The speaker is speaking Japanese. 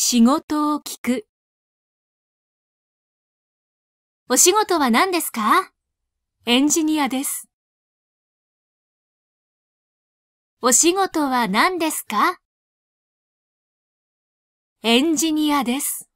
仕事を聞く。お仕事は何ですかエンジニアです。お仕事は何ですかエンジニアです。